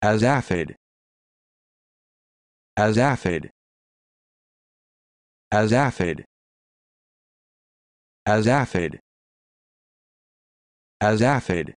as aphid as aphid as aphid as aphid as aphid